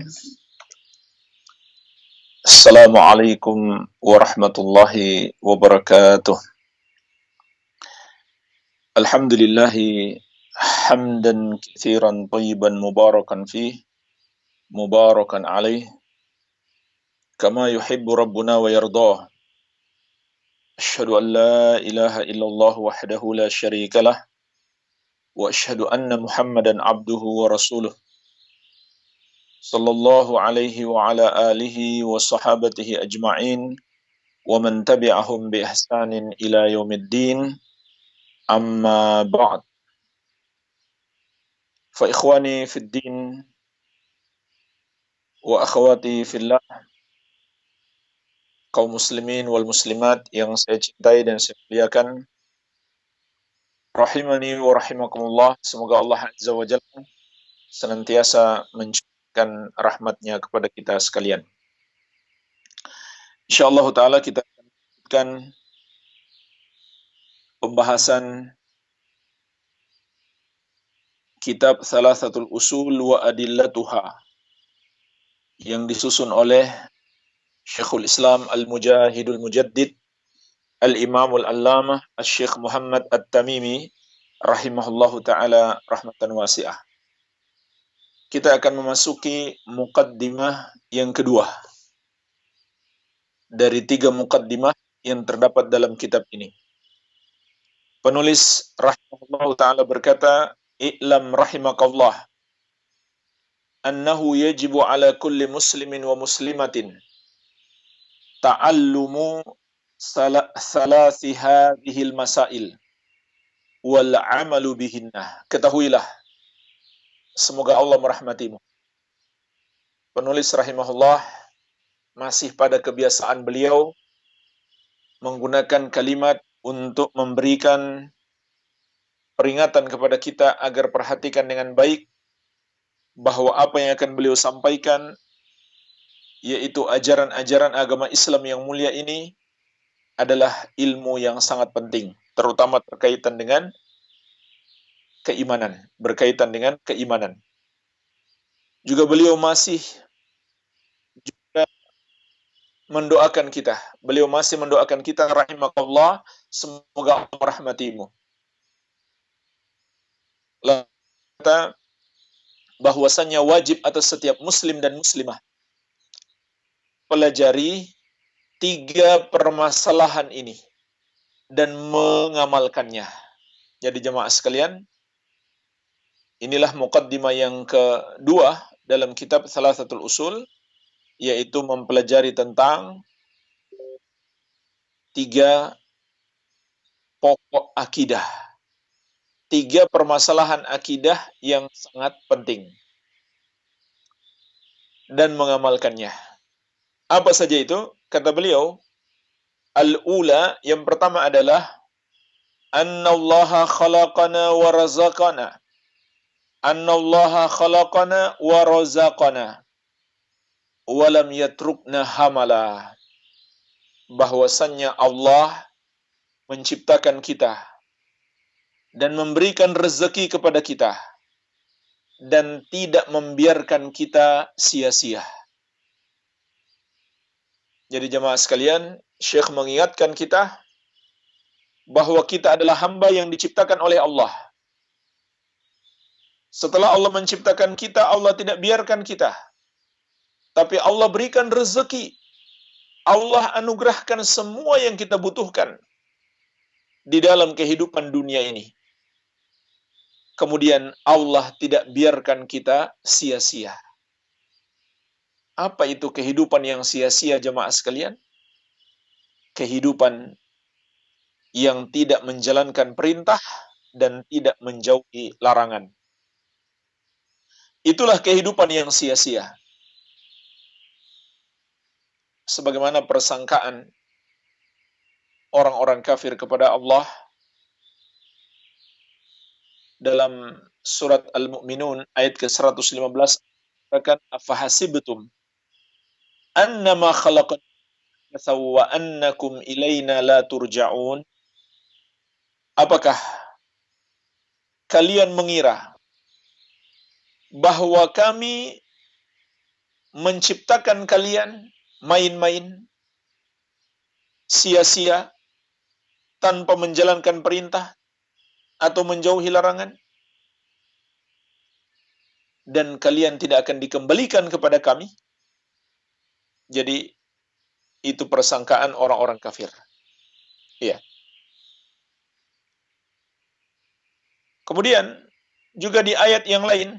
Bismillahirrahmanirrahim Assalamualaikum warahmatullahi wabarakatuh Alhamdulillahi hamdan kithiran tayyiban mubarakan fih mubarakan alaih kama yuhibbu rabbuna wa yardah أشهد أن لا إله إلا الله وحده لا شريك له وأشهد أن محمدا عبده ورسوله صلى الله عليه وعلى آله وصحابته أجمعين ومن تبعهم بإحسان إلى يوم الدين أما بعد فإخواني في الدين وأخواتي في الله kaum muslimin wal muslimat yang saya cintai dan saya muliakan rahimani wa rahimakumullah semoga Allah azza wa jalla senantiasa mencintai memberikan rahmatnya kepada kita sekalian. InsyaAllah ta'ala kita akan melanjutkan pembahasan kitab Thalathatul Usul wa Adillatuha yang disusun oleh Syekhul Islam Al-Mujahidul Mujaddid Al-Imamul Allamah Al-Syekh Muhammad At-Tamimi rahimahullahu taala rahmatan wasi'ah kita akan memasuki mukaddimah yang kedua dari tiga mukaddimah yang terdapat dalam kitab ini. Penulis rahimahullah taala berkata, "I'lam rahimakallah annahu yajibu ala kulli muslimin wa muslimatin ta'allumu salasi hadhil masail wal amalu bihinna." Ketahuilah Semoga Allah merahmatimu. Penulis rahimahullah masih pada kebiasaan beliau menggunakan kalimat untuk memberikan peringatan kepada kita agar perhatikan dengan baik bahwa apa yang akan beliau sampaikan yaitu ajaran-ajaran agama Islam yang mulia ini adalah ilmu yang sangat penting, terutama terkaitan dengan keimanan, berkaitan dengan keimanan. Juga beliau masih juga mendoakan kita. Beliau masih mendoakan kita rahimakallah, semoga Allah merahmatimu. Lalu bahwasanya wajib atas setiap muslim dan muslimah pelajari tiga permasalahan ini dan mengamalkannya. Jadi jemaah sekalian, Inilah mukaddimah yang kedua dalam kitab salah satu usul, yaitu mempelajari tentang tiga pokok akidah. Tiga permasalahan akidah yang sangat penting. Dan mengamalkannya. Apa saja itu? Kata beliau, Al-ula yang pertama adalah an allaha khalaqana wa razaqana annallaha khalaqana wa razaqana wa lam yatrukna hamala bahwasannya Allah menciptakan kita dan memberikan rezeki kepada kita dan tidak membiarkan kita sia-sia. Jadi jemaah sekalian, Syekh mengingatkan kita bahwa kita adalah hamba yang diciptakan oleh Allah setelah Allah menciptakan kita, Allah tidak biarkan kita. Tapi Allah berikan rezeki. Allah anugerahkan semua yang kita butuhkan di dalam kehidupan dunia ini. Kemudian Allah tidak biarkan kita sia-sia. Apa itu kehidupan yang sia-sia jemaah sekalian? Kehidupan yang tidak menjalankan perintah dan tidak menjauhi larangan Itulah kehidupan yang sia-sia. Sebagaimana persangkaan orang-orang kafir kepada Allah dalam surat Al-Mu'minun ayat ke-115 katakan afahasibtum annama khalaqan wa annakum ilaina la turja'un Apakah kalian mengira bahwa kami menciptakan kalian main-main, sia-sia, tanpa menjalankan perintah atau menjauhi larangan, dan kalian tidak akan dikembalikan kepada kami. Jadi, itu persangkaan orang-orang kafir. Iya. Kemudian, juga di ayat yang lain,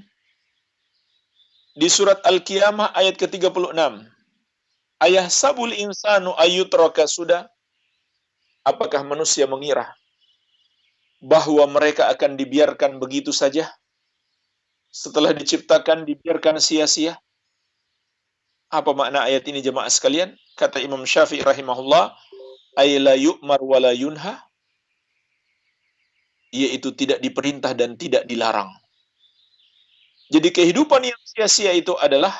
di surat Al-Qiyamah ayat ke-36. Ayah sabul insanu ayutroka sudah. Apakah manusia mengira bahwa mereka akan dibiarkan begitu saja? Setelah diciptakan, dibiarkan sia-sia? Apa makna ayat ini jemaah sekalian? Kata Imam Syafi'i rahimahullah, Ayla yu'mar wala yunha, yaitu tidak diperintah dan tidak dilarang jadi kehidupan yang sia-sia itu adalah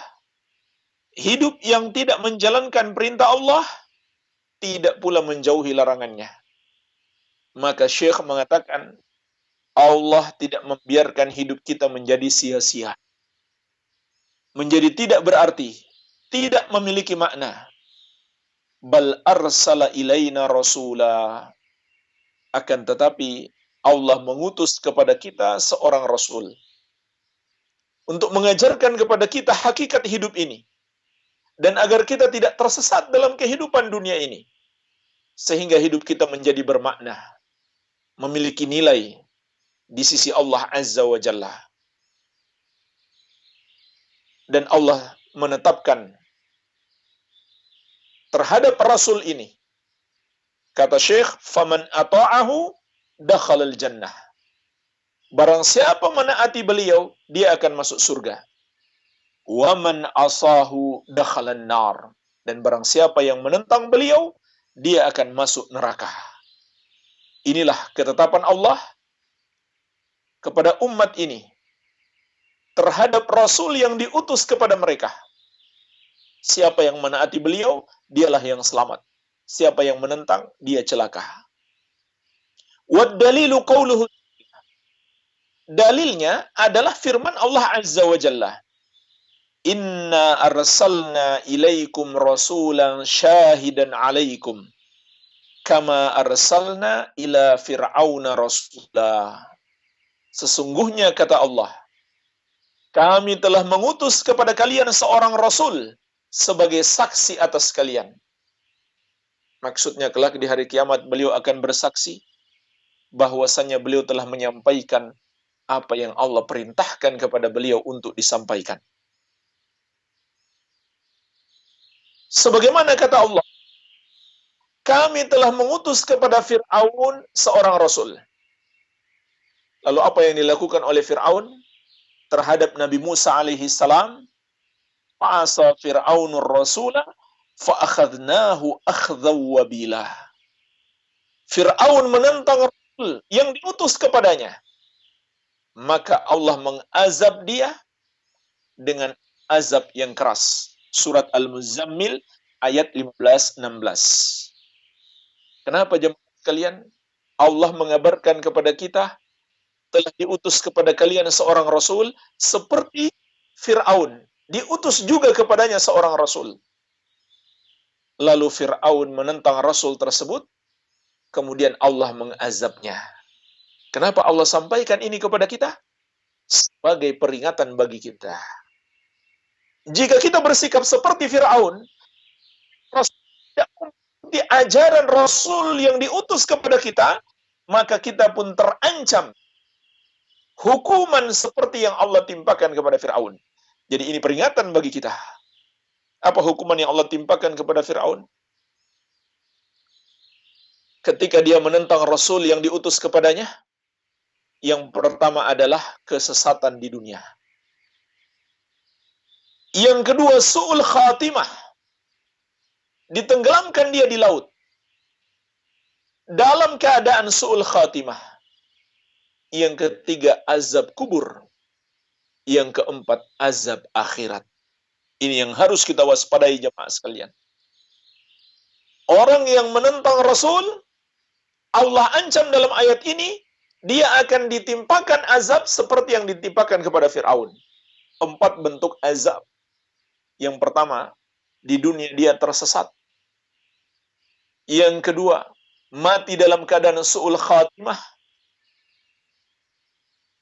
hidup yang tidak menjalankan perintah Allah, tidak pula menjauhi larangannya. Maka Syekh mengatakan, Allah tidak membiarkan hidup kita menjadi sia-sia. Menjadi tidak berarti, tidak memiliki makna. Bal arsala ilaina rasula. Akan tetapi, Allah mengutus kepada kita seorang Rasul untuk mengajarkan kepada kita hakikat hidup ini dan agar kita tidak tersesat dalam kehidupan dunia ini sehingga hidup kita menjadi bermakna memiliki nilai di sisi Allah Azza wa Jalla dan Allah menetapkan terhadap rasul ini kata Syekh faman ata'ahu dakhalal jannah Barang siapa menaati beliau, dia akan masuk surga. Waman asahu dakhalan nar. Dan barang siapa yang menentang beliau, dia akan masuk neraka. Inilah ketetapan Allah kepada umat ini terhadap rasul yang diutus kepada mereka. Siapa yang menaati beliau, dialah yang selamat. Siapa yang menentang, dia celaka. Wad dalilu Dalilnya adalah firman Allah Azza wa Jalla. Inna arsalna ilaikum rasulan syahidan alaikum. Kama arsalna ila fir'auna rasulah. Sesungguhnya kata Allah, kami telah mengutus kepada kalian seorang rasul sebagai saksi atas kalian. Maksudnya kelak di hari kiamat beliau akan bersaksi bahwasannya beliau telah menyampaikan apa yang Allah perintahkan kepada beliau untuk disampaikan. Sebagaimana kata Allah, kami telah mengutus kepada Fir'aun seorang Rasul. Lalu apa yang dilakukan oleh Fir'aun terhadap Nabi Musa alaihi salam? Fa'asa Fir'aunur Rasulah, fa'akhadnahu Fir'aun menentang Rasul yang diutus kepadanya maka Allah mengazab dia dengan azab yang keras. Surat Al-Muzammil ayat 15-16. Kenapa jemaat kalian? Allah mengabarkan kepada kita telah diutus kepada kalian seorang rasul seperti Firaun. Diutus juga kepadanya seorang rasul. Lalu Firaun menentang rasul tersebut, kemudian Allah mengazabnya. Kenapa Allah sampaikan ini kepada kita? Sebagai peringatan bagi kita. Jika kita bersikap seperti Fir'aun, di ajaran Rasul yang diutus kepada kita, maka kita pun terancam hukuman seperti yang Allah timpakan kepada Fir'aun. Jadi ini peringatan bagi kita. Apa hukuman yang Allah timpakan kepada Fir'aun? Ketika dia menentang Rasul yang diutus kepadanya, yang pertama adalah kesesatan di dunia. Yang kedua su'ul khatimah. Ditenggelamkan dia di laut. Dalam keadaan su'ul khatimah. Yang ketiga azab kubur. Yang keempat azab akhirat. Ini yang harus kita waspadai jemaah sekalian. Orang yang menentang Rasul, Allah ancam dalam ayat ini dia akan ditimpakan azab seperti yang ditimpakan kepada Firaun. Empat bentuk azab. Yang pertama, di dunia dia tersesat. Yang kedua, mati dalam keadaan su'ul khatimah.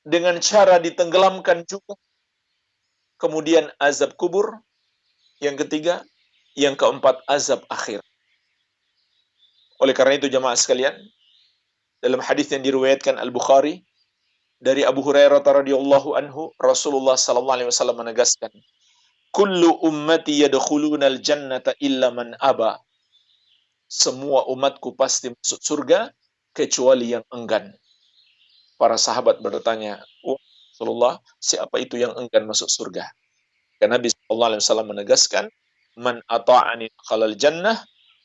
Dengan cara ditenggelamkan juga. Kemudian azab kubur. Yang ketiga, yang keempat azab akhir. Oleh karena itu jemaah sekalian, dalam hadis yang diriwayatkan Al-Bukhari dari Abu Hurairah radhiyallahu anhu Rasulullah sallallahu alaihi wasallam menegaskan kullu ummati yadkhuluna al-jannata illa man aba semua umatku pasti masuk surga kecuali yang enggan para sahabat bertanya oh, Rasulullah siapa itu yang enggan masuk surga karena Nabi sallallahu alaihi wasallam menegaskan man ata'ani khalal jannah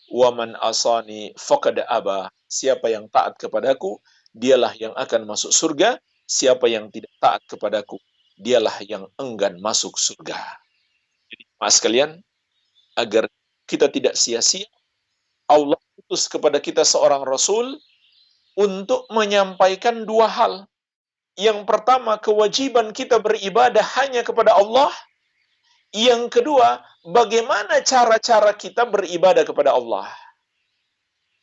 wa man asani faqad aba Siapa yang taat kepadaku, dialah yang akan masuk surga. Siapa yang tidak taat kepadaku, dialah yang enggan masuk surga. Jadi, mas kalian, agar kita tidak sia-sia, Allah putus kepada kita seorang Rasul untuk menyampaikan dua hal. Yang pertama, kewajiban kita beribadah hanya kepada Allah. Yang kedua, bagaimana cara-cara kita beribadah kepada Allah.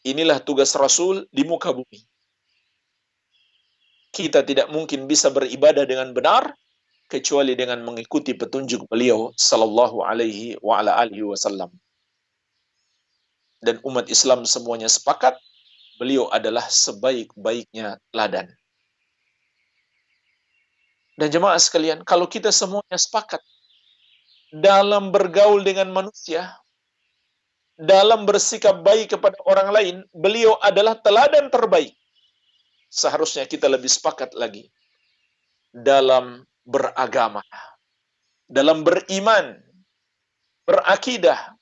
Inilah tugas Rasul di muka bumi. Kita tidak mungkin bisa beribadah dengan benar kecuali dengan mengikuti petunjuk beliau sallallahu alaihi wa ala alihi wasallam. Dan umat Islam semuanya sepakat beliau adalah sebaik-baiknya ladan. Dan jemaah sekalian, kalau kita semuanya sepakat dalam bergaul dengan manusia, dalam bersikap baik kepada orang lain, beliau adalah teladan terbaik. Seharusnya kita lebih sepakat lagi dalam beragama, dalam beriman, berakidah,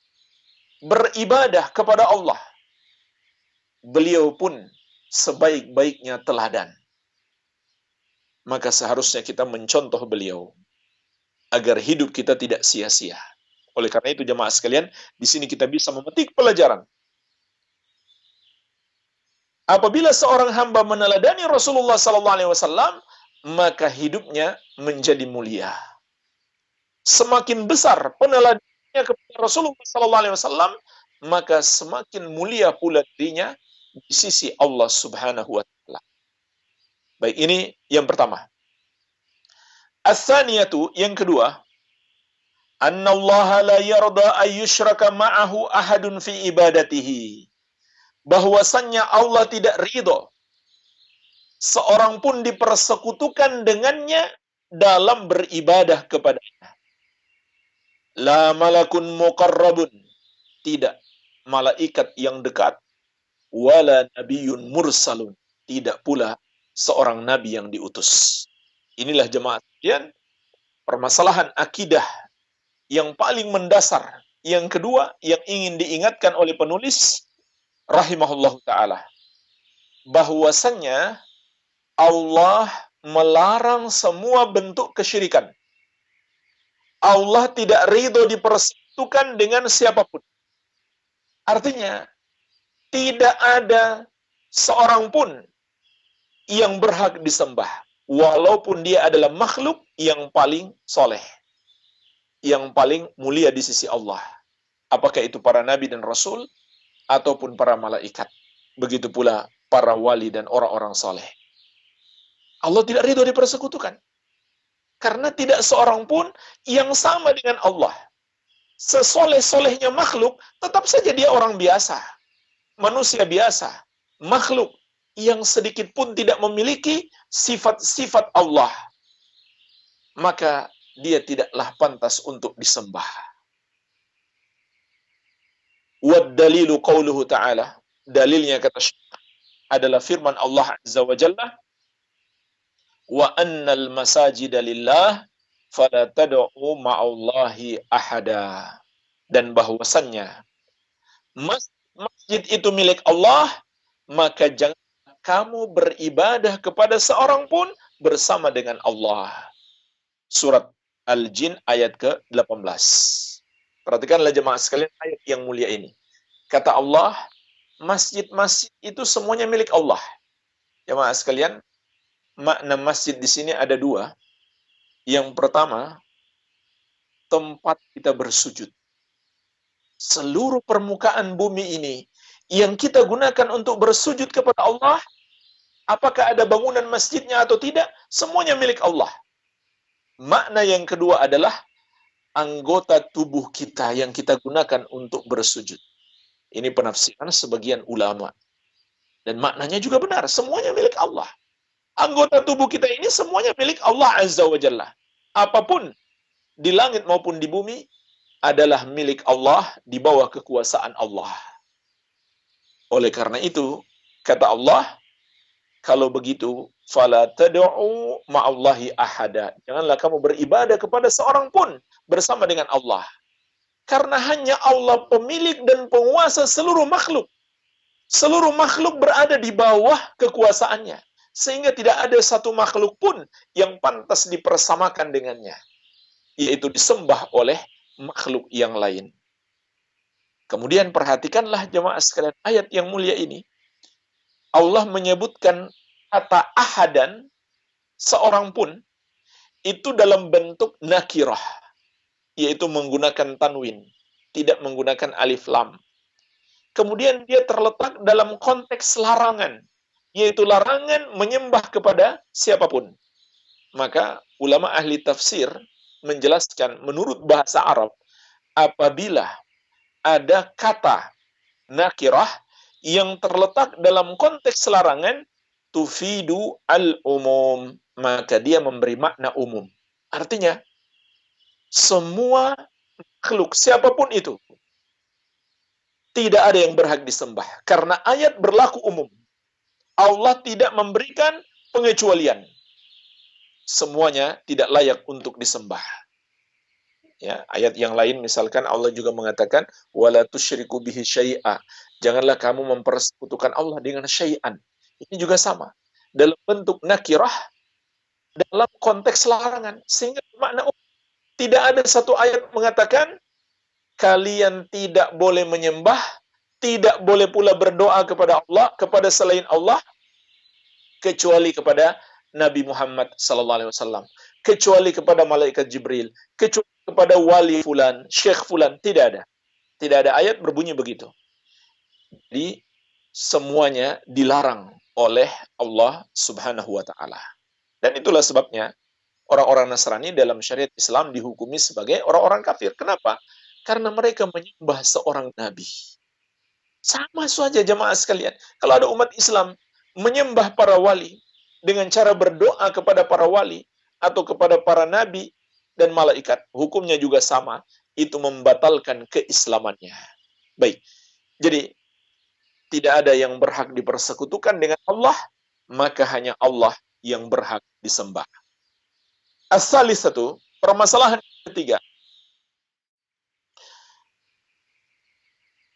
beribadah kepada Allah. Beliau pun sebaik-baiknya teladan. Maka seharusnya kita mencontoh beliau agar hidup kita tidak sia-sia oleh karena itu jemaah sekalian, di sini kita bisa memetik pelajaran. Apabila seorang hamba meneladani Rasulullah sallallahu alaihi wasallam, maka hidupnya menjadi mulia. Semakin besar peneladannya kepada Rasulullah sallallahu alaihi wasallam, maka semakin mulia pula dirinya di sisi Allah Subhanahu wa taala. Baik, ini yang pertama. Asaniyatu yang kedua, anna Allah la yarda ayyushraka ma'ahu ahadun fi ibadatihi. Bahwasannya Allah tidak ridho. Seorang pun dipersekutukan dengannya dalam beribadah kepadanya. La malakun muqarrabun. Tidak. Malaikat yang dekat. Wala nabiyun mursalun. Tidak pula seorang nabi yang diutus. Inilah jemaat permasalahan akidah yang paling mendasar. Yang kedua, yang ingin diingatkan oleh penulis rahimahullah ta'ala. bahwasanya Allah melarang semua bentuk kesyirikan. Allah tidak ridho dipersatukan dengan siapapun. Artinya, tidak ada seorang pun yang berhak disembah, walaupun dia adalah makhluk yang paling soleh yang paling mulia di sisi Allah. Apakah itu para nabi dan rasul ataupun para malaikat. Begitu pula para wali dan orang-orang saleh. Allah tidak ridho dipersekutukan. Karena tidak seorang pun yang sama dengan Allah. Sesoleh-solehnya makhluk, tetap saja dia orang biasa. Manusia biasa. Makhluk yang sedikit pun tidak memiliki sifat-sifat Allah. Maka dia tidaklah pantas untuk disembah. Wad dalilu ta'ala, dalilnya kata adalah firman Allah Azza wa Jalla, wa annal masajida lillah fala tad'u ma'allahi ahada. Dan bahwasannya masjid itu milik Allah, maka jangan kamu beribadah kepada seorang pun bersama dengan Allah. Surat Al-Jin ayat ke-18. Perhatikanlah jemaah sekalian ayat yang mulia ini. Kata Allah, masjid-masjid itu semuanya milik Allah. Jemaah sekalian, makna masjid di sini ada dua. Yang pertama, tempat kita bersujud. Seluruh permukaan bumi ini yang kita gunakan untuk bersujud kepada Allah, apakah ada bangunan masjidnya atau tidak, semuanya milik Allah. Makna yang kedua adalah anggota tubuh kita yang kita gunakan untuk bersujud. Ini penafsiran sebagian ulama. Dan maknanya juga benar, semuanya milik Allah. Anggota tubuh kita ini semuanya milik Allah Azza wa Jalla. Apapun di langit maupun di bumi adalah milik Allah di bawah kekuasaan Allah. Oleh karena itu, kata Allah, kalau begitu fala tad'u ma'allahi ahada. Janganlah kamu beribadah kepada seorang pun bersama dengan Allah. Karena hanya Allah pemilik dan penguasa seluruh makhluk. Seluruh makhluk berada di bawah kekuasaannya. Sehingga tidak ada satu makhluk pun yang pantas dipersamakan dengannya. Yaitu disembah oleh makhluk yang lain. Kemudian perhatikanlah jemaah sekalian ayat yang mulia ini. Allah menyebutkan kata ahadan seorang pun itu dalam bentuk nakirah yaitu menggunakan tanwin tidak menggunakan alif lam kemudian dia terletak dalam konteks larangan yaitu larangan menyembah kepada siapapun maka ulama ahli tafsir menjelaskan menurut bahasa Arab apabila ada kata nakirah yang terletak dalam konteks larangan tufidu al-umum. Maka dia memberi makna umum. Artinya, semua makhluk, siapapun itu, tidak ada yang berhak disembah. Karena ayat berlaku umum. Allah tidak memberikan pengecualian. Semuanya tidak layak untuk disembah. Ya, ayat yang lain misalkan Allah juga mengatakan wala tusyriku bihi syai'a. Janganlah kamu mempersekutukan Allah dengan syai'an. Ini juga sama. Dalam bentuk nakirah, dalam konteks larangan. Sehingga makna tidak ada satu ayat mengatakan kalian tidak boleh menyembah, tidak boleh pula berdoa kepada Allah, kepada selain Allah, kecuali kepada Nabi Muhammad sallallahu alaihi wasallam, kecuali kepada malaikat Jibril, kecuali kepada wali fulan, syekh fulan, tidak ada. Tidak ada ayat berbunyi begitu. Jadi semuanya dilarang oleh Allah Subhanahu wa taala. Dan itulah sebabnya orang-orang Nasrani dalam syariat Islam dihukumi sebagai orang-orang kafir. Kenapa? Karena mereka menyembah seorang nabi. Sama saja jemaah sekalian. Kalau ada umat Islam menyembah para wali dengan cara berdoa kepada para wali atau kepada para nabi dan malaikat, hukumnya juga sama. Itu membatalkan keislamannya. Baik. Jadi tidak ada yang berhak dipersekutukan dengan Allah, maka hanya Allah yang berhak disembah. Asali satu, permasalahan ketiga.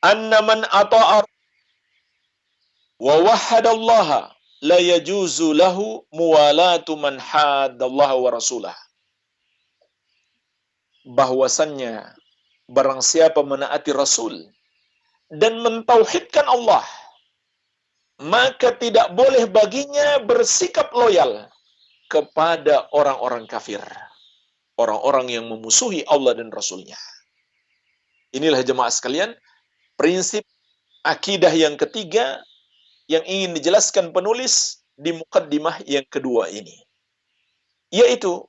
Anna man ata'a wa wahadallaha la yajuzu lahu muwalatu man haddallaha wa rasulah. Bahwasannya, barang siapa menaati Rasul, dan mentauhidkan Allah, maka tidak boleh baginya bersikap loyal kepada orang-orang kafir. Orang-orang yang memusuhi Allah dan Rasulnya. Inilah jemaah sekalian, prinsip akidah yang ketiga yang ingin dijelaskan penulis di mukaddimah yang kedua ini. Yaitu,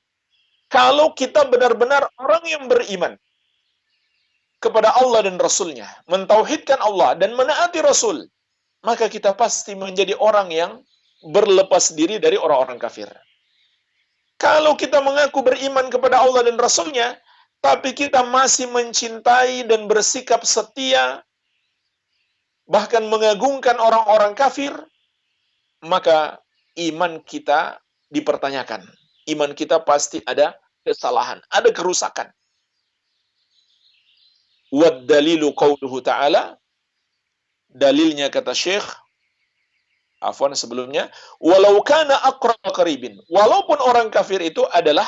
kalau kita benar-benar orang yang beriman, kepada Allah dan Rasulnya, mentauhidkan Allah dan menaati Rasul, maka kita pasti menjadi orang yang berlepas diri dari orang-orang kafir. Kalau kita mengaku beriman kepada Allah dan Rasulnya, tapi kita masih mencintai dan bersikap setia, bahkan mengagungkan orang-orang kafir, maka iman kita dipertanyakan. Iman kita pasti ada kesalahan, ada kerusakan. Wad dalilu qawluhu ta'ala. Dalilnya kata Syekh. Afwan sebelumnya. Walau kana akra karibin. Walaupun orang kafir itu adalah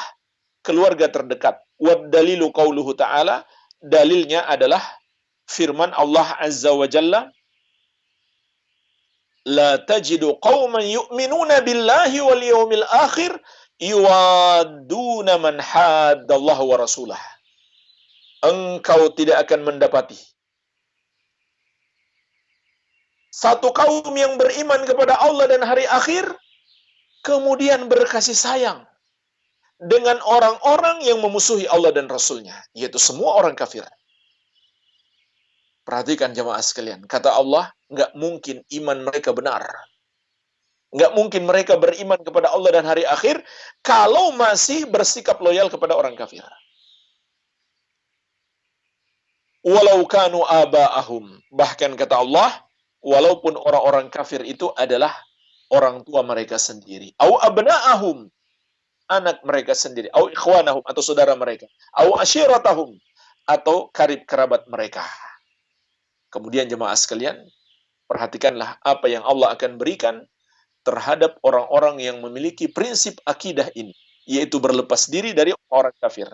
keluarga terdekat. Wad dalilu qawluhu ta'ala. Dalilnya adalah firman Allah Azza wa Jalla. La tajidu qawman yu'minuna billahi wal yawmil akhir. Yuwaduna man haddallahu wa rasulah engkau tidak akan mendapati. Satu kaum yang beriman kepada Allah dan hari akhir, kemudian berkasih sayang dengan orang-orang yang memusuhi Allah dan Rasulnya, yaitu semua orang kafir. Perhatikan jemaah sekalian, kata Allah, nggak mungkin iman mereka benar. Nggak mungkin mereka beriman kepada Allah dan hari akhir kalau masih bersikap loyal kepada orang kafir walau kanu aba'ahum. Bahkan kata Allah, walaupun orang-orang kafir itu adalah orang tua mereka sendiri. Au abna'ahum, anak mereka sendiri. Au ikhwanahum, atau saudara mereka. Au ashiratahum, atau karib kerabat mereka. Kemudian jemaah sekalian, perhatikanlah apa yang Allah akan berikan terhadap orang-orang yang memiliki prinsip akidah ini, yaitu berlepas diri dari orang kafir.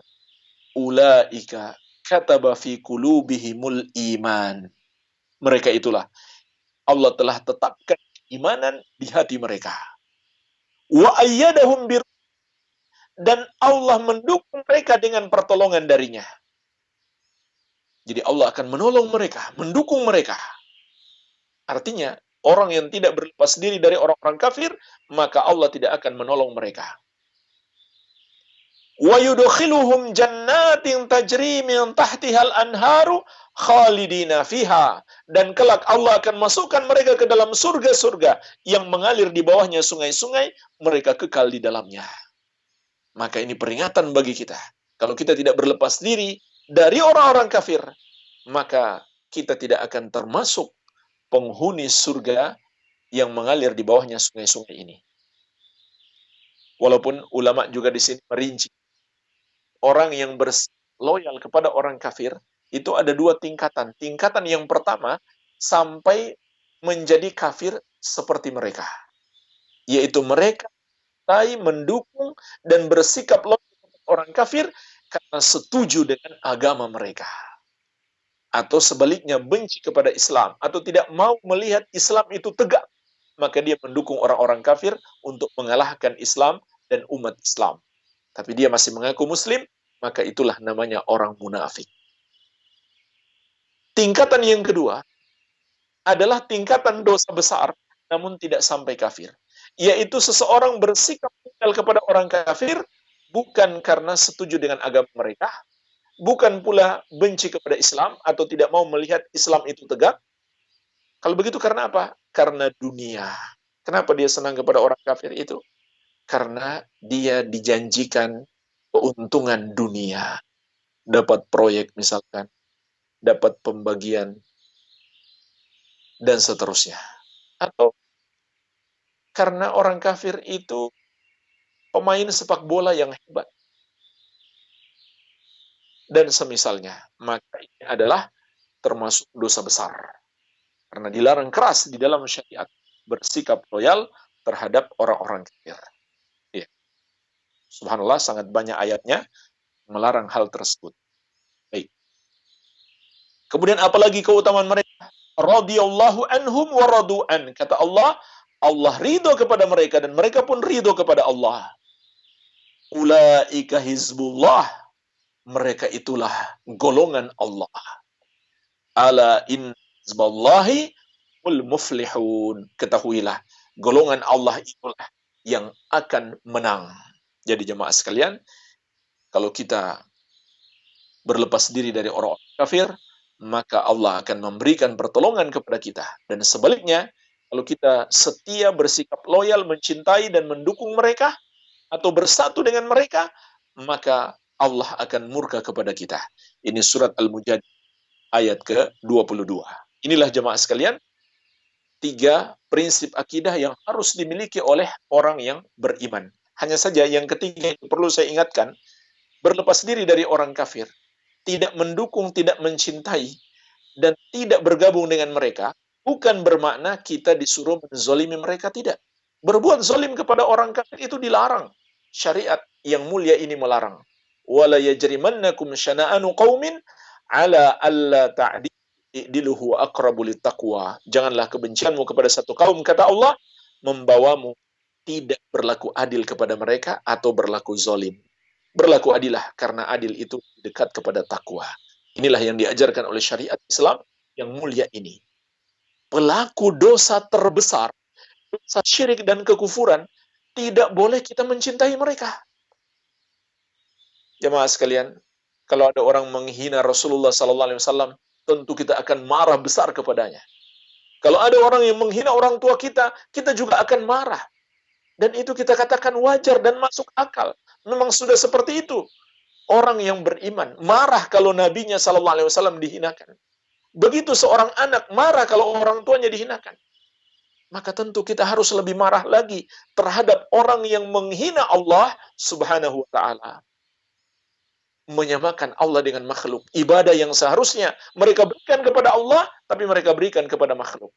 Ulaika kataba fi qulubihimul iman. Mereka itulah Allah telah tetapkan imanan di hati mereka. Wa ayyadahum bir dan Allah mendukung mereka dengan pertolongan darinya. Jadi Allah akan menolong mereka, mendukung mereka. Artinya, orang yang tidak berlepas diri dari orang-orang kafir, maka Allah tidak akan menolong mereka wa yudkhiluhum jannatin tajri min tahtihal anharu khalidina dan kelak Allah akan masukkan mereka ke dalam surga-surga yang mengalir di bawahnya sungai-sungai mereka kekal di dalamnya maka ini peringatan bagi kita kalau kita tidak berlepas diri dari orang-orang kafir maka kita tidak akan termasuk penghuni surga yang mengalir di bawahnya sungai-sungai ini walaupun ulama juga di sini merinci orang yang loyal kepada orang kafir itu ada dua tingkatan. Tingkatan yang pertama sampai menjadi kafir seperti mereka. Yaitu mereka tai mendukung dan bersikap loyal orang kafir karena setuju dengan agama mereka. Atau sebaliknya benci kepada Islam atau tidak mau melihat Islam itu tegak, maka dia mendukung orang-orang kafir untuk mengalahkan Islam dan umat Islam tapi dia masih mengaku muslim, maka itulah namanya orang munafik. Tingkatan yang kedua adalah tingkatan dosa besar namun tidak sampai kafir, yaitu seseorang bersikap tinggal kepada orang kafir bukan karena setuju dengan agama mereka, bukan pula benci kepada Islam atau tidak mau melihat Islam itu tegak. Kalau begitu karena apa? Karena dunia. Kenapa dia senang kepada orang kafir itu? karena dia dijanjikan keuntungan dunia. Dapat proyek misalkan, dapat pembagian, dan seterusnya. Atau karena orang kafir itu pemain sepak bola yang hebat. Dan semisalnya, maka ini adalah termasuk dosa besar. Karena dilarang keras di dalam syariat bersikap loyal terhadap orang-orang kafir. Subhanallah sangat banyak ayatnya melarang hal tersebut. Baik. Kemudian apalagi keutamaan mereka? Radiyallahu anhum wa radu'an. Kata Allah, Allah ridho kepada mereka dan mereka pun ridho kepada Allah. Ulaika hizbullah. Mereka itulah golongan Allah. Ala in hizballahi ul muflihun. Ketahuilah, golongan Allah itulah yang akan menang. Jadi jemaah sekalian, kalau kita berlepas diri dari orang kafir, maka Allah akan memberikan pertolongan kepada kita. Dan sebaliknya, kalau kita setia bersikap loyal, mencintai dan mendukung mereka, atau bersatu dengan mereka, maka Allah akan murka kepada kita. Ini surat Al-Mujadid ayat ke-22. Inilah jemaah sekalian, tiga prinsip akidah yang harus dimiliki oleh orang yang beriman. Hanya saja yang ketiga yang perlu saya ingatkan, berlepas diri dari orang kafir, tidak mendukung, tidak mencintai, dan tidak bergabung dengan mereka, bukan bermakna kita disuruh menzolimi mereka, tidak. Berbuat zolim kepada orang kafir itu dilarang. Syariat yang mulia ini melarang. Wala yajrimannakum syana'anu ala alla ta'di diluhu akrabulit taqwa. Janganlah kebencianmu kepada satu kaum, kata Allah, membawamu tidak berlaku adil kepada mereka atau berlaku zolim. Berlaku adilah karena adil itu dekat kepada takwa. Inilah yang diajarkan oleh syariat Islam yang mulia ini. Pelaku dosa terbesar, dosa syirik dan kekufuran, tidak boleh kita mencintai mereka. Jemaah sekalian, kalau ada orang menghina Rasulullah Sallallahu Alaihi Wasallam, tentu kita akan marah besar kepadanya. Kalau ada orang yang menghina orang tua kita, kita juga akan marah. Dan itu kita katakan wajar dan masuk akal. Memang sudah seperti itu. Orang yang beriman marah kalau nabinya sallallahu alaihi wasallam dihinakan. Begitu seorang anak marah kalau orang tuanya dihinakan. Maka tentu kita harus lebih marah lagi terhadap orang yang menghina Allah Subhanahu wa taala. Menyamakan Allah dengan makhluk. Ibadah yang seharusnya mereka berikan kepada Allah tapi mereka berikan kepada makhluk.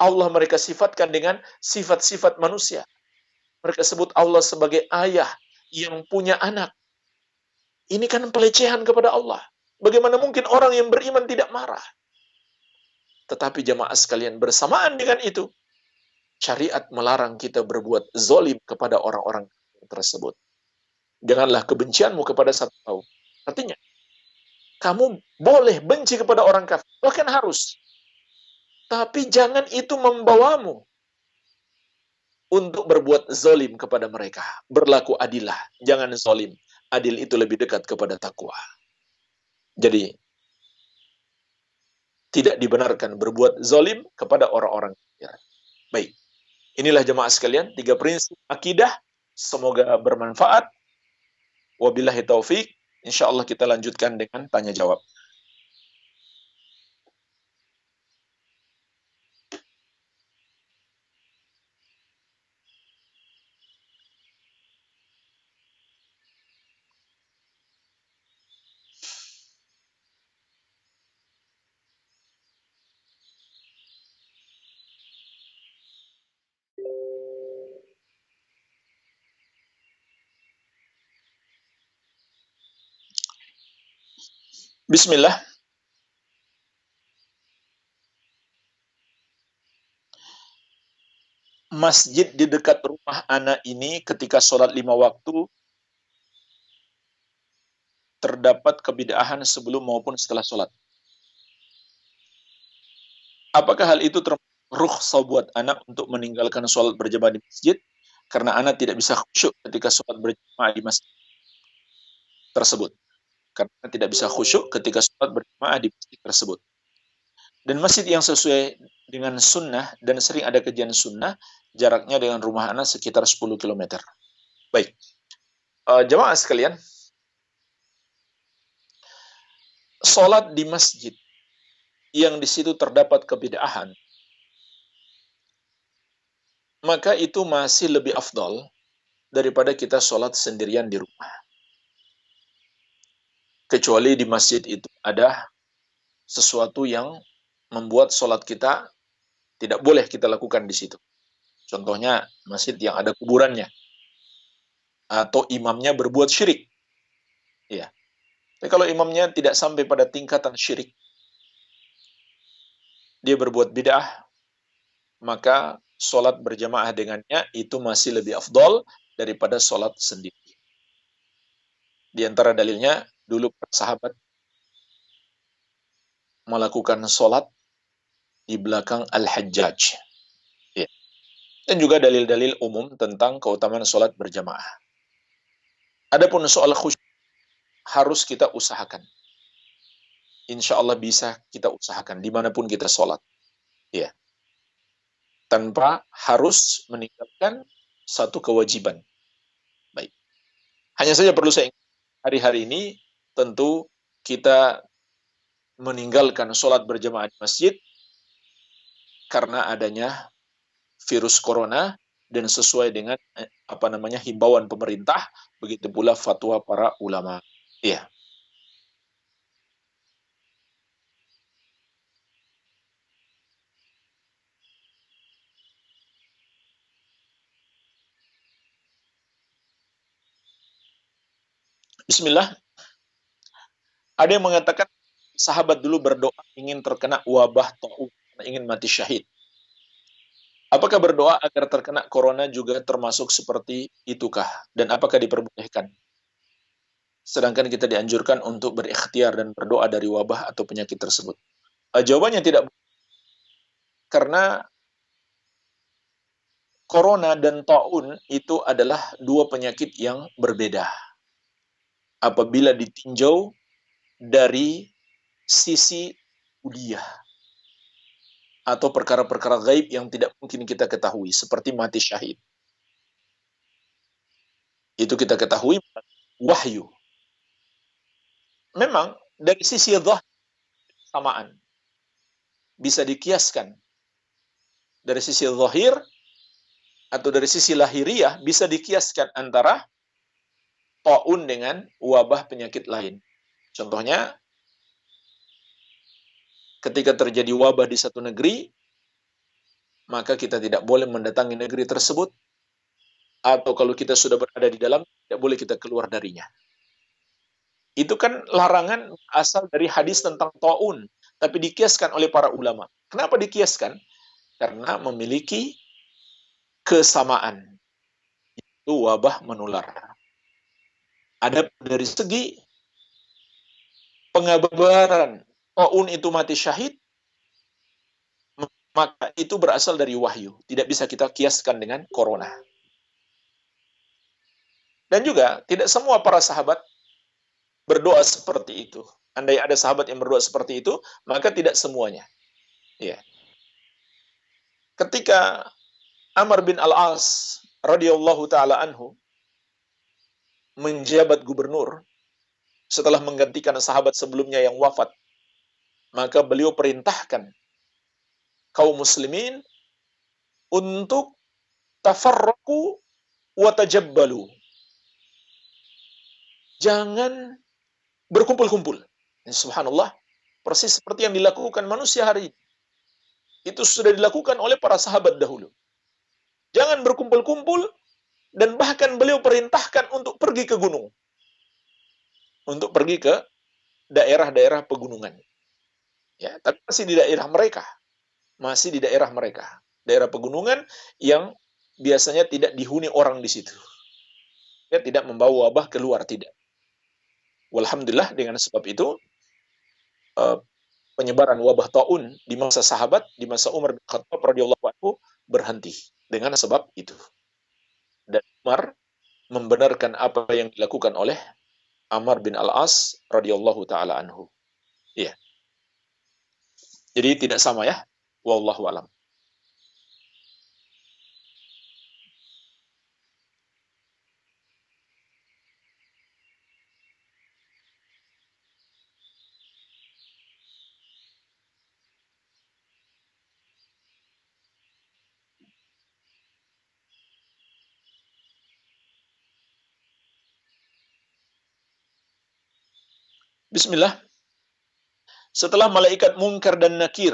Allah mereka sifatkan dengan sifat-sifat manusia mereka sebut Allah sebagai ayah yang punya anak. Ini kan pelecehan kepada Allah. Bagaimana mungkin orang yang beriman tidak marah? Tetapi jamaah sekalian bersamaan dengan itu, syariat melarang kita berbuat zolim kepada orang-orang tersebut. Janganlah kebencianmu kepada satu kaum. Artinya, kamu boleh benci kepada orang kafir, bahkan harus. Tapi jangan itu membawamu untuk berbuat zolim kepada mereka. Berlaku adillah, jangan zolim. Adil itu lebih dekat kepada takwa. Jadi, tidak dibenarkan berbuat zolim kepada orang-orang kafir. Baik, inilah jemaah sekalian, tiga prinsip akidah. Semoga bermanfaat. Wabillahi taufik. Insya Allah kita lanjutkan dengan tanya jawab. Bismillah. Masjid di dekat rumah anak ini ketika sholat lima waktu terdapat kebidahan sebelum maupun setelah sholat. Apakah hal itu termasuk buat anak untuk meninggalkan sholat berjamaah di masjid? Karena anak tidak bisa khusyuk ketika sholat berjamaah di masjid tersebut karena tidak bisa khusyuk ketika sholat berjamaah di masjid tersebut. Dan masjid yang sesuai dengan sunnah dan sering ada kejadian sunnah, jaraknya dengan rumah anak sekitar 10 km. Baik. e, jamaah sekalian, sholat di masjid yang di situ terdapat kebidahan, maka itu masih lebih afdol daripada kita sholat sendirian di rumah kecuali di masjid itu ada sesuatu yang membuat sholat kita tidak boleh kita lakukan di situ. Contohnya masjid yang ada kuburannya atau imamnya berbuat syirik. Ya, Tapi kalau imamnya tidak sampai pada tingkatan syirik, dia berbuat bid'ah, maka sholat berjamaah dengannya itu masih lebih afdol daripada sholat sendiri. Di antara dalilnya, dulu para sahabat melakukan sholat di belakang Al-Hajjaj. Ya. Dan juga dalil-dalil umum tentang keutamaan sholat berjamaah. Adapun soal khusyuk, harus kita usahakan. Insya Allah bisa kita usahakan dimanapun kita sholat. Ya. Tanpa harus meninggalkan satu kewajiban. Baik. Hanya saja perlu saya hari-hari ini tentu kita meninggalkan sholat berjamaah di masjid karena adanya virus corona dan sesuai dengan eh, apa namanya himbauan pemerintah begitu pula fatwa para ulama. ya Bismillah, ada yang mengatakan sahabat dulu berdoa ingin terkena wabah ta'u, ingin mati syahid. Apakah berdoa agar terkena corona juga termasuk seperti itukah? Dan apakah diperbolehkan? Sedangkan kita dianjurkan untuk berikhtiar dan berdoa dari wabah atau penyakit tersebut. Uh, jawabannya tidak karena corona dan taun itu adalah dua penyakit yang berbeda. Apabila ditinjau dari sisi udiah atau perkara-perkara gaib yang tidak mungkin kita ketahui seperti mati syahid. Itu kita ketahui wahyu. Memang dari sisi dhah samaan bisa dikiaskan dari sisi zahir atau dari sisi lahiriah bisa dikiaskan antara taun dengan wabah penyakit lain. Contohnya, ketika terjadi wabah di satu negeri, maka kita tidak boleh mendatangi negeri tersebut, atau kalau kita sudah berada di dalam, tidak boleh kita keluar darinya. Itu kan larangan asal dari hadis tentang ta'un, tapi dikiaskan oleh para ulama. Kenapa dikiaskan? Karena memiliki kesamaan. Itu wabah menular. Ada dari segi pengabaran Taun oh, itu mati syahid, maka itu berasal dari wahyu. Tidak bisa kita kiaskan dengan corona. Dan juga tidak semua para sahabat berdoa seperti itu. Andai ada sahabat yang berdoa seperti itu, maka tidak semuanya. Ya. Ketika Amr bin Al-As radhiyallahu taala anhu menjabat gubernur setelah menggantikan sahabat sebelumnya yang wafat. Maka beliau perintahkan kaum muslimin untuk tafarraku wa tajabbalu. Jangan berkumpul-kumpul. Subhanallah, persis seperti yang dilakukan manusia hari ini. Itu sudah dilakukan oleh para sahabat dahulu. Jangan berkumpul-kumpul dan bahkan beliau perintahkan untuk pergi ke gunung untuk pergi ke daerah-daerah pegunungan. Ya, tapi masih di daerah mereka. Masih di daerah mereka. Daerah pegunungan yang biasanya tidak dihuni orang di situ. Ya, tidak membawa wabah keluar, tidak. Walhamdulillah dengan sebab itu eh, penyebaran wabah taun di masa sahabat, di masa Umar bin Khattab radhiyallahu anhu berhenti dengan sebab itu. Dan Umar membenarkan apa yang dilakukan oleh Amr bin Al-As radhiyallahu taala anhu. Iya. Jadi tidak sama ya. Wallahu alam. Bismillah. Setelah malaikat mungkar dan nakir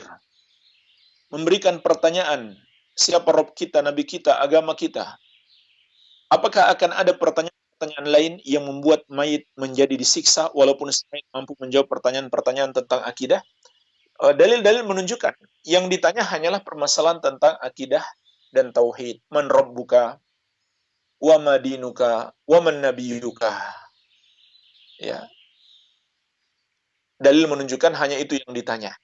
memberikan pertanyaan, siapa Rob kita, Nabi kita, agama kita, apakah akan ada pertanyaan-pertanyaan lain yang membuat mayit menjadi disiksa walaupun saya mampu menjawab pertanyaan-pertanyaan tentang akidah? Eh, dalil-dalil menunjukkan yang ditanya hanyalah permasalahan tentang akidah dan tauhid. Man rabbuka, wa madinuka, wa man nabiyuka. Ya, Dalil menunjukkan hanya itu yang ditanya.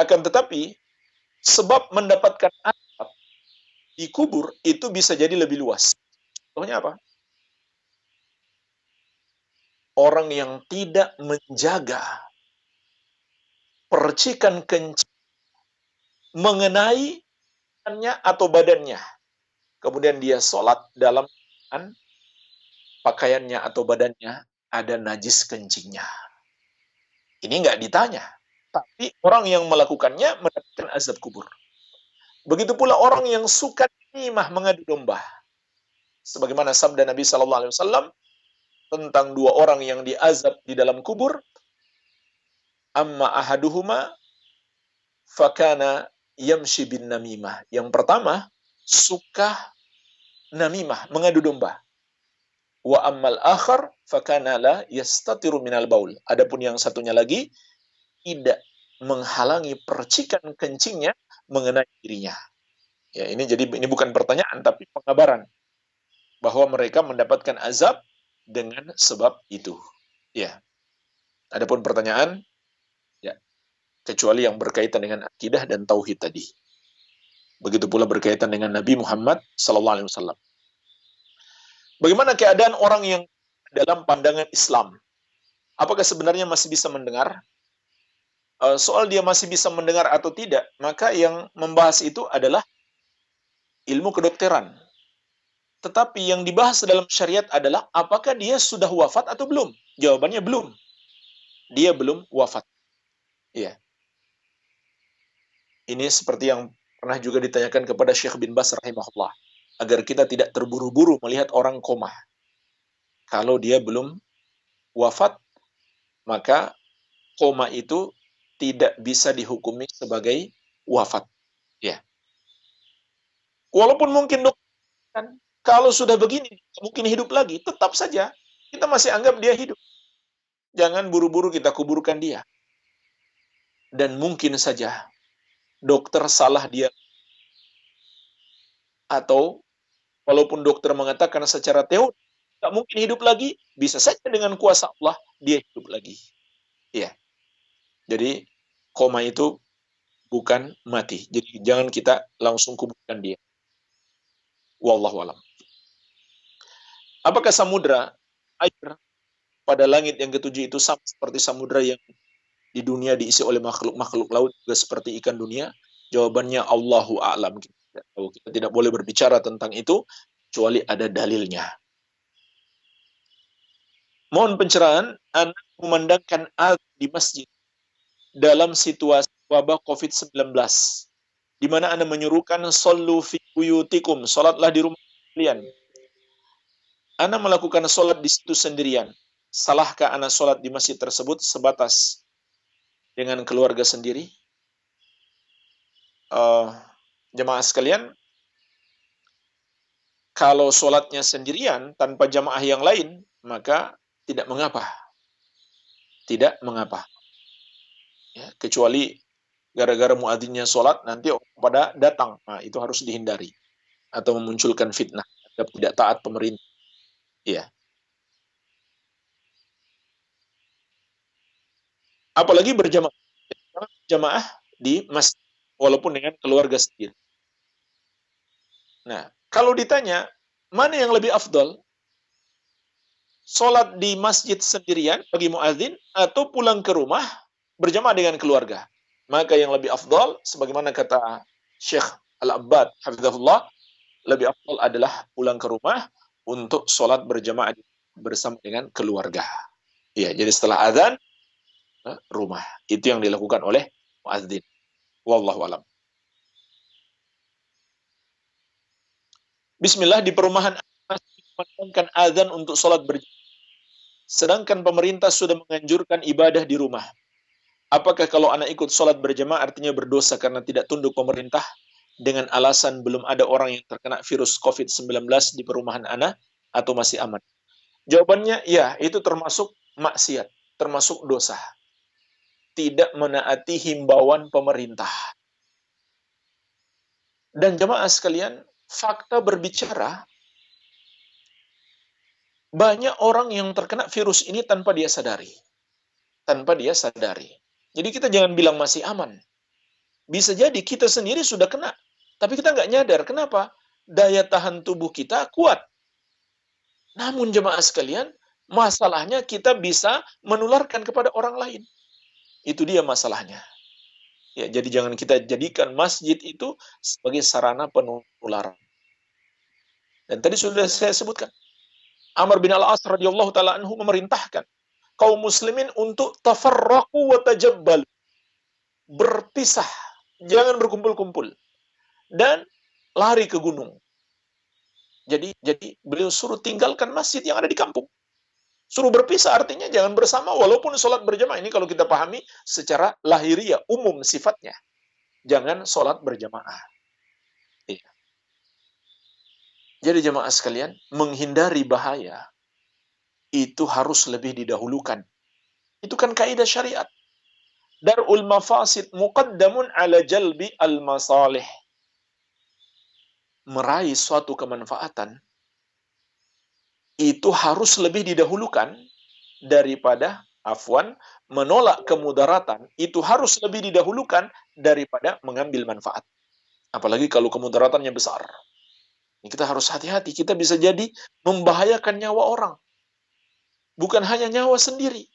Akan tetapi, sebab mendapatkan azab di kubur itu bisa jadi lebih luas. Contohnya apa? Orang yang tidak menjaga percikan kencing mengenai atau badannya. Kemudian dia sholat dalam pakaiannya atau badannya ada najis kencingnya. Ini nggak ditanya. Tapi orang yang melakukannya mendapatkan azab kubur. Begitu pula orang yang suka nimah mengadu domba. Sebagaimana sabda Nabi Shallallahu Alaihi Wasallam tentang dua orang yang diazab di dalam kubur. Amma ahaduhuma fakana yamshi bin namimah. Yang pertama, suka namimah, mengadu domba. Wa ammal akhar fakana la yastatiru minal baul. Adapun yang satunya lagi tidak menghalangi percikan kencingnya mengenai dirinya. Ya, ini jadi ini bukan pertanyaan tapi pengabaran bahwa mereka mendapatkan azab dengan sebab itu. Ya. Adapun pertanyaan ya kecuali yang berkaitan dengan akidah dan tauhid tadi. Begitu pula berkaitan dengan Nabi Muhammad sallallahu alaihi wasallam. Bagaimana keadaan orang yang dalam pandangan Islam? Apakah sebenarnya masih bisa mendengar? Eh, soal dia masih bisa mendengar atau tidak, maka yang membahas itu adalah ilmu kedokteran. Tetapi yang dibahas dalam syariat adalah apakah dia sudah wafat atau belum? Jawabannya belum. Dia belum wafat. Iya. Ini seperti yang pernah juga ditanyakan kepada Syekh bin Bas rahimahullah agar kita tidak terburu-buru melihat orang koma. Kalau dia belum wafat, maka koma itu tidak bisa dihukumi sebagai wafat. Ya. Walaupun mungkin dok, kan? kalau sudah begini, mungkin hidup lagi, tetap saja kita masih anggap dia hidup. Jangan buru-buru kita kuburkan dia. Dan mungkin saja dokter salah dia atau Walaupun dokter mengatakan secara teori tak mungkin hidup lagi, bisa saja dengan kuasa Allah dia hidup lagi. Ya, Jadi koma itu bukan mati. Jadi jangan kita langsung kuburkan dia. Wallahu alam. Apakah samudra air pada langit yang ketujuh itu sama seperti samudra yang di dunia diisi oleh makhluk-makhluk laut juga seperti ikan dunia? Jawabannya Allahu a'lam tahu. Kita tidak boleh berbicara tentang itu kecuali ada dalilnya. Mohon pencerahan, Anda memandangkan al di masjid dalam situasi wabah COVID-19, di mana Anda menyuruhkan solu fi buyutikum, sholatlah di rumah kalian. Anda melakukan sholat di situ sendirian. Salahkah Anda sholat di masjid tersebut sebatas dengan keluarga sendiri? Uh, Jemaah sekalian, kalau sholatnya sendirian tanpa jamaah yang lain, maka tidak mengapa. Tidak mengapa. Ya, kecuali gara-gara muadzinnya sholat, nanti pada datang. Nah, itu harus dihindari. Atau memunculkan fitnah. Tidak taat pemerintah. Ya. Apalagi berjamaah jamaah di masjid walaupun dengan keluarga sendiri. Nah, kalau ditanya, mana yang lebih afdol? Sholat di masjid sendirian bagi muazin atau pulang ke rumah berjamaah dengan keluarga? Maka yang lebih afdol, sebagaimana kata Syekh Al-Abbad, Hafizahullah, lebih afdol adalah pulang ke rumah untuk sholat berjamaah bersama dengan keluarga. Ya, jadi setelah azan eh, rumah. Itu yang dilakukan oleh muadzin. Wallahu alam. Bismillah di perumahan masih azan untuk sholat berjamaah. Sedangkan pemerintah sudah menganjurkan ibadah di rumah. Apakah kalau anak ikut sholat berjamaah artinya berdosa karena tidak tunduk pemerintah dengan alasan belum ada orang yang terkena virus COVID-19 di perumahan anak atau masih aman? Jawabannya ya, itu termasuk maksiat, termasuk dosa tidak menaati himbauan pemerintah. Dan jemaah sekalian, fakta berbicara, banyak orang yang terkena virus ini tanpa dia sadari. Tanpa dia sadari. Jadi kita jangan bilang masih aman. Bisa jadi kita sendiri sudah kena, tapi kita nggak nyadar. Kenapa? Daya tahan tubuh kita kuat. Namun jemaah sekalian, masalahnya kita bisa menularkan kepada orang lain. Itu dia masalahnya. Ya, jadi jangan kita jadikan masjid itu sebagai sarana penularan. Dan tadi sudah saya sebutkan, Amr bin Al-As radhiyallahu taala anhu memerintahkan kaum muslimin untuk tafarraqu wa tajabbal. Berpisah, jangan berkumpul-kumpul. Dan lari ke gunung. Jadi jadi beliau suruh tinggalkan masjid yang ada di kampung. Suruh berpisah artinya jangan bersama walaupun sholat berjamaah. Ini kalau kita pahami secara lahiriah, umum sifatnya. Jangan sholat berjamaah. Iya. Jadi jamaah sekalian, menghindari bahaya itu harus lebih didahulukan. Itu kan kaidah syariat. Darul mafasid muqaddamun ala jalbi al-masalih. Meraih suatu kemanfaatan itu harus lebih didahulukan daripada afwan menolak kemudaratan itu harus lebih didahulukan daripada mengambil manfaat. Apalagi kalau kemudaratannya besar. Kita harus hati-hati, kita bisa jadi membahayakan nyawa orang. Bukan hanya nyawa sendiri.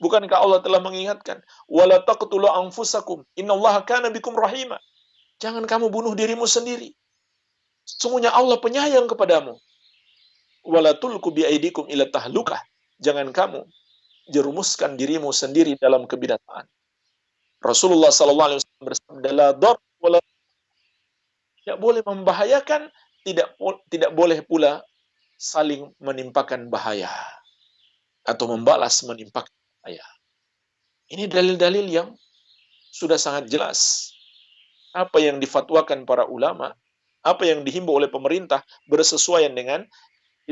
Bukankah Allah telah mengingatkan, "Wala taqtulu anfusakum, innallaha kana bikum rahima." Jangan kamu bunuh dirimu sendiri. Sungguhnya Allah penyayang kepadamu wala tulku biaidikum ila tahlukah. Jangan kamu jerumuskan dirimu sendiri dalam kebinasaan. Rasulullah sallallahu alaihi wasallam bersabda la dar wala tidak boleh membahayakan, tidak tidak boleh pula saling menimpakan bahaya atau membalas menimpakan bahaya. Ini dalil-dalil yang sudah sangat jelas. Apa yang difatwakan para ulama, apa yang dihimbau oleh pemerintah bersesuaian dengan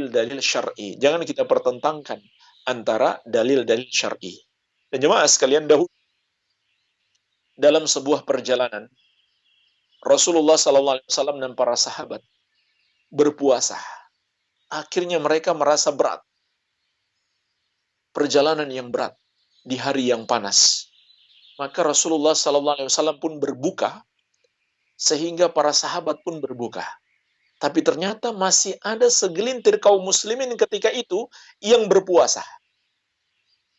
dalil syar'i. Jangan kita pertentangkan antara dalil-dalil syar'i. Dan jemaah sekalian dahulu dalam sebuah perjalanan Rasulullah SAW dan para sahabat berpuasa. Akhirnya mereka merasa berat. Perjalanan yang berat di hari yang panas. Maka Rasulullah SAW pun berbuka sehingga para sahabat pun berbuka. Tapi ternyata masih ada segelintir kaum muslimin ketika itu yang berpuasa.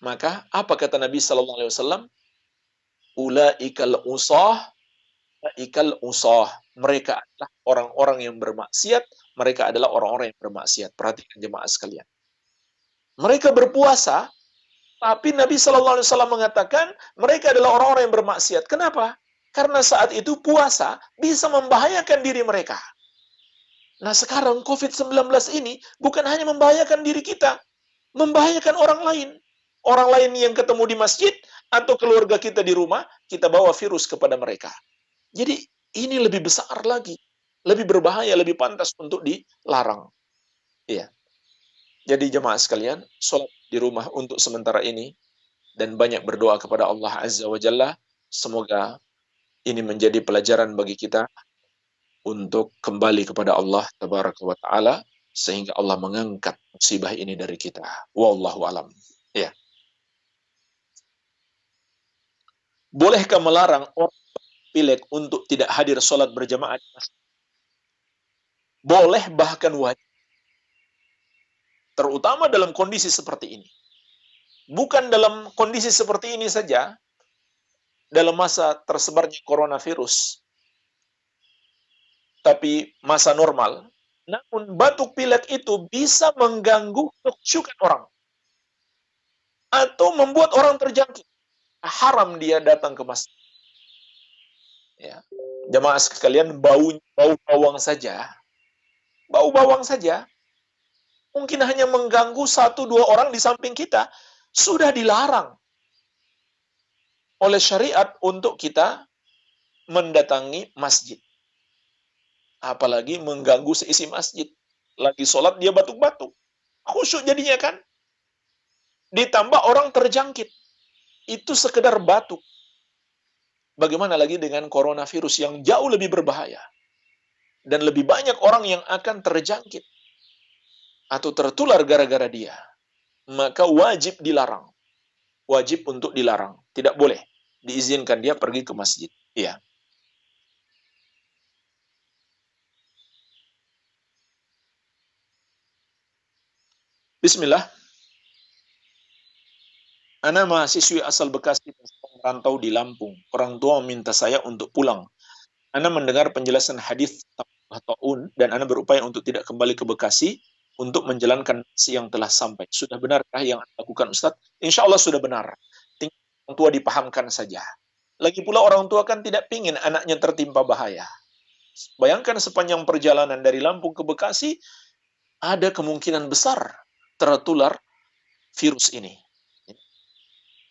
Maka apa kata Nabi Sallallahu Alaihi Wasallam? Ula ikal usah, ikal usah. Mereka adalah orang-orang yang bermaksiat, mereka adalah orang-orang yang bermaksiat. Perhatikan jemaah sekalian. Mereka berpuasa, tapi Nabi Sallallahu Alaihi Wasallam mengatakan mereka adalah orang-orang yang bermaksiat. Kenapa? Karena saat itu puasa bisa membahayakan diri mereka. Nah sekarang COVID-19 ini bukan hanya membahayakan diri kita, membahayakan orang lain. Orang lain yang ketemu di masjid atau keluarga kita di rumah, kita bawa virus kepada mereka. Jadi ini lebih besar lagi, lebih berbahaya, lebih pantas untuk dilarang. Iya. Jadi jemaah sekalian, sholat di rumah untuk sementara ini dan banyak berdoa kepada Allah Azza wa Jalla. Semoga ini menjadi pelajaran bagi kita untuk kembali kepada Allah tabaraka wa taala sehingga Allah mengangkat musibah ini dari kita. Wallahu alam. Ya. Bolehkah melarang orang pilek untuk tidak hadir sholat berjamaah Boleh bahkan wajib. Terutama dalam kondisi seperti ini. Bukan dalam kondisi seperti ini saja, dalam masa tersebarnya coronavirus, tapi masa normal. Namun batuk pilek itu bisa mengganggu kehusyukan orang. Atau membuat orang terjangkit. Haram dia datang ke masjid. Ya. Jemaah sekalian, bau, bau bawang saja. Bau bawang saja. Mungkin hanya mengganggu satu dua orang di samping kita. Sudah dilarang oleh syariat untuk kita mendatangi masjid. Apalagi mengganggu seisi masjid. Lagi sholat dia batuk-batuk. Khusyuk jadinya kan. Ditambah orang terjangkit. Itu sekedar batuk. Bagaimana lagi dengan coronavirus yang jauh lebih berbahaya. Dan lebih banyak orang yang akan terjangkit. Atau tertular gara-gara dia. Maka wajib dilarang. Wajib untuk dilarang. Tidak boleh diizinkan dia pergi ke masjid. Iya. Bismillah. Anak mahasiswi asal Bekasi merantau di Lampung. Orang tua meminta saya untuk pulang. Anak mendengar penjelasan hadis Taun dan anak berupaya untuk tidak kembali ke Bekasi untuk menjalankan yang telah sampai. Sudah benarkah yang Anda lakukan Ustadz? Insya Allah sudah benar. Tinggal orang tua dipahamkan saja. Lagi pula orang tua kan tidak pingin anaknya tertimpa bahaya. Bayangkan sepanjang perjalanan dari Lampung ke Bekasi, ada kemungkinan besar tertular virus ini.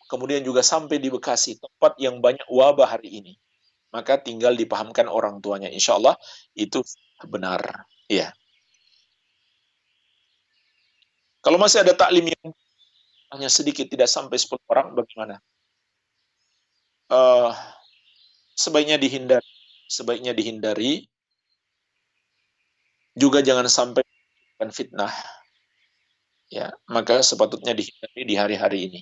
Kemudian juga sampai di Bekasi, tempat yang banyak wabah hari ini. Maka tinggal dipahamkan orang tuanya. Insya Allah itu benar. ya Kalau masih ada taklim yang hanya sedikit, tidak sampai 10 orang, bagaimana? Uh, sebaiknya dihindari. Sebaiknya dihindari. Juga jangan sampai fitnah ya maka sepatutnya dihindari di hari-hari ini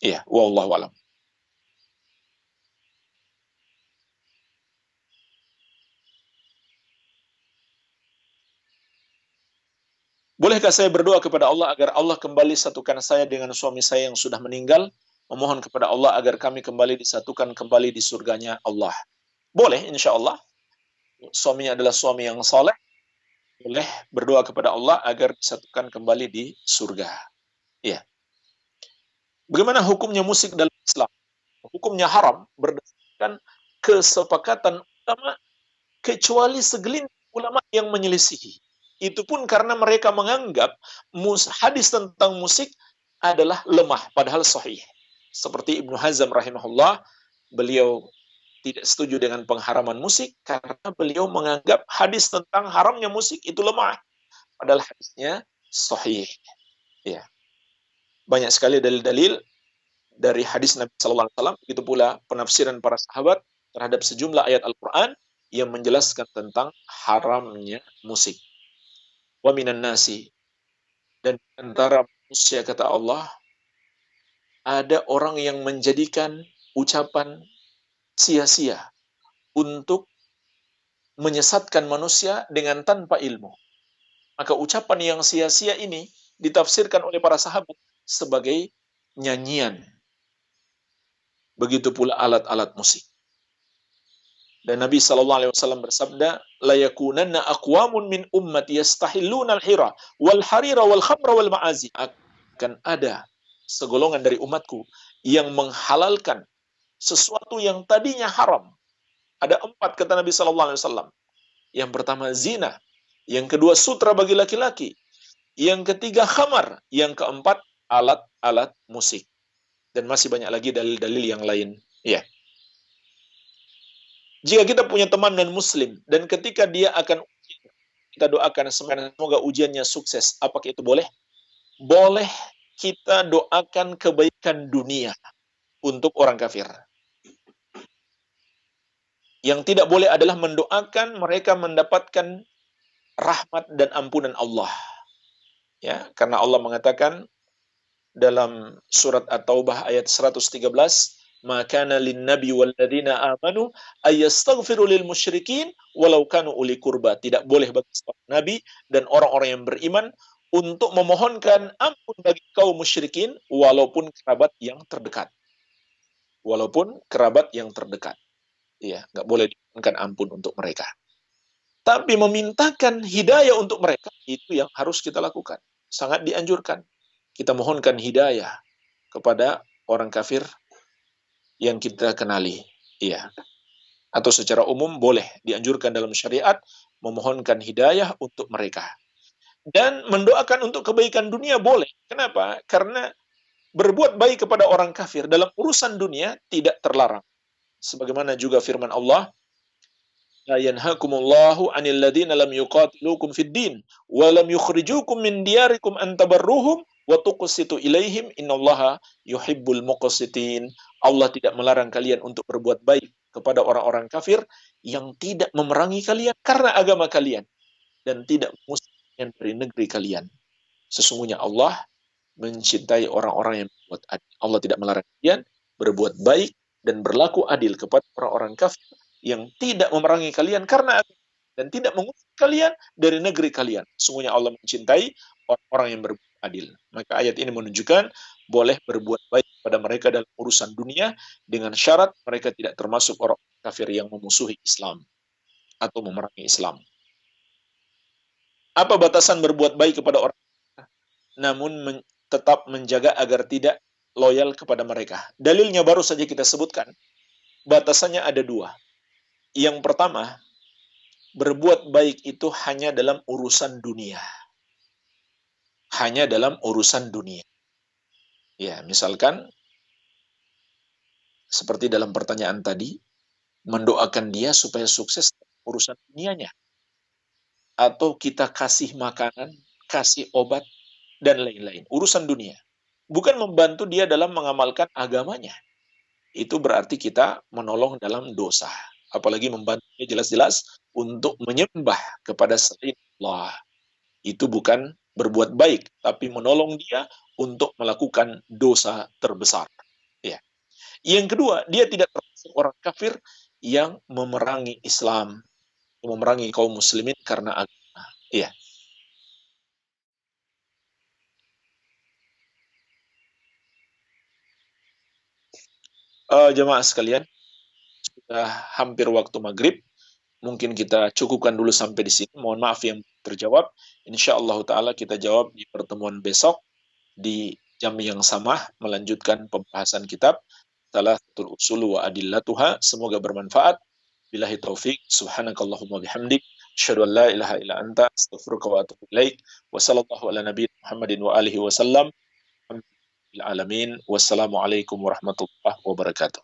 ya wallahu alam Bolehkah saya berdoa kepada Allah agar Allah kembali satukan saya dengan suami saya yang sudah meninggal? Memohon kepada Allah agar kami kembali disatukan kembali di surganya Allah. Boleh, insya Allah. Suaminya adalah suami yang soleh, boleh berdoa kepada Allah agar disatukan kembali di surga. Ya. Bagaimana hukumnya musik dalam Islam? Hukumnya haram berdasarkan kesepakatan ulama kecuali segelintir ulama yang menyelisihi. Itu pun karena mereka menganggap hadis tentang musik adalah lemah padahal sahih. Seperti Ibnu Hazm rahimahullah, beliau tidak setuju dengan pengharaman musik karena beliau menganggap hadis tentang haramnya musik itu lemah padahal hadisnya sahih ya banyak sekali dalil-dalil dari hadis Nabi Shallallahu Alaihi Wasallam begitu pula penafsiran para sahabat terhadap sejumlah ayat Al-Quran yang menjelaskan tentang haramnya musik wa minan nasi dan antara manusia kata Allah ada orang yang menjadikan ucapan sia-sia untuk menyesatkan manusia dengan tanpa ilmu. Maka ucapan yang sia-sia ini ditafsirkan oleh para sahabat sebagai nyanyian. Begitu pula alat-alat musik. Dan Nabi Shallallahu alaihi wasallam bersabda, "La yakunanna aqwamun min ummati yastahilluna al-hira wal harira wal khamra wal ma'azi." Akan ada segolongan dari umatku yang menghalalkan sesuatu yang tadinya haram. Ada empat kata Nabi saw Alaihi Wasallam. Yang pertama zina, yang kedua sutra bagi laki-laki, yang ketiga khamar, yang keempat alat-alat musik. Dan masih banyak lagi dalil-dalil yang lain. Ya. Jika kita punya teman dan muslim, dan ketika dia akan kita doakan semoga ujiannya sukses, apakah itu boleh? Boleh kita doakan kebaikan dunia untuk orang kafir. Yang tidak boleh adalah mendoakan mereka mendapatkan rahmat dan ampunan Allah. Ya, karena Allah mengatakan dalam surat At-Taubah ayat 113, maka lin nabi walladzina amanu ayastaghfiru lil musyrikin walau kanu uli kurba tidak boleh bagi nabi dan orang-orang yang beriman untuk memohonkan ampun bagi kaum musyrikin walaupun kerabat yang terdekat walaupun kerabat yang terdekat ya nggak boleh diberikan ampun untuk mereka. Tapi memintakan hidayah untuk mereka itu yang harus kita lakukan. Sangat dianjurkan. Kita mohonkan hidayah kepada orang kafir yang kita kenali. Iya. Atau secara umum boleh dianjurkan dalam syariat memohonkan hidayah untuk mereka. Dan mendoakan untuk kebaikan dunia boleh. Kenapa? Karena berbuat baik kepada orang kafir dalam urusan dunia tidak terlarang sebagaimana juga firman Allah la yanhakumullahu 'anil ladzina lam yuqatilukum fid din wa lam yukhrijukum min diyarikum an tabarruhum wa tuqsitu ilaihim innallaha yuhibbul muqsitin Allah tidak melarang kalian untuk berbuat baik kepada orang-orang kafir yang tidak memerangi kalian karena agama kalian dan tidak mengusir dari negeri kalian sesungguhnya Allah mencintai orang-orang yang berbuat adil. Allah tidak melarang kalian berbuat baik dan berlaku adil kepada orang-orang kafir yang tidak memerangi kalian karena dan tidak mengusir kalian dari negeri kalian. Sungguhnya Allah mencintai orang-orang yang berbuat adil. Maka ayat ini menunjukkan boleh berbuat baik kepada mereka dalam urusan dunia dengan syarat mereka tidak termasuk orang kafir yang memusuhi Islam atau memerangi Islam. Apa batasan berbuat baik kepada orang namun men tetap menjaga agar tidak loyal kepada mereka. Dalilnya baru saja kita sebutkan. Batasannya ada dua. Yang pertama, berbuat baik itu hanya dalam urusan dunia. Hanya dalam urusan dunia. Ya, misalkan seperti dalam pertanyaan tadi, mendoakan dia supaya sukses urusan dunianya. Atau kita kasih makanan, kasih obat, dan lain-lain. Urusan dunia bukan membantu dia dalam mengamalkan agamanya. Itu berarti kita menolong dalam dosa. Apalagi membantunya jelas-jelas untuk menyembah kepada selain Allah. Itu bukan berbuat baik, tapi menolong dia untuk melakukan dosa terbesar. Ya. Yang kedua, dia tidak termasuk orang kafir yang memerangi Islam, memerangi kaum muslimin karena agama. Ya. uh, jemaah sekalian, sudah hampir waktu maghrib. Mungkin kita cukupkan dulu sampai di sini. Mohon maaf yang terjawab. Insya Allah Ta'ala kita jawab di pertemuan besok di jam yang sama melanjutkan pembahasan kitab Salatul Usul wa Adillatuha. Semoga bermanfaat. bila taufik. Subhanakallahumma bihamdik. Asyadu an la ilaha illa anta. Astaghfirullah wa atubu ilaik. Wassalamualaikum warahmatullahi wabarakatuh. العالمين والسلام عليكم ورحمة الله وبركاته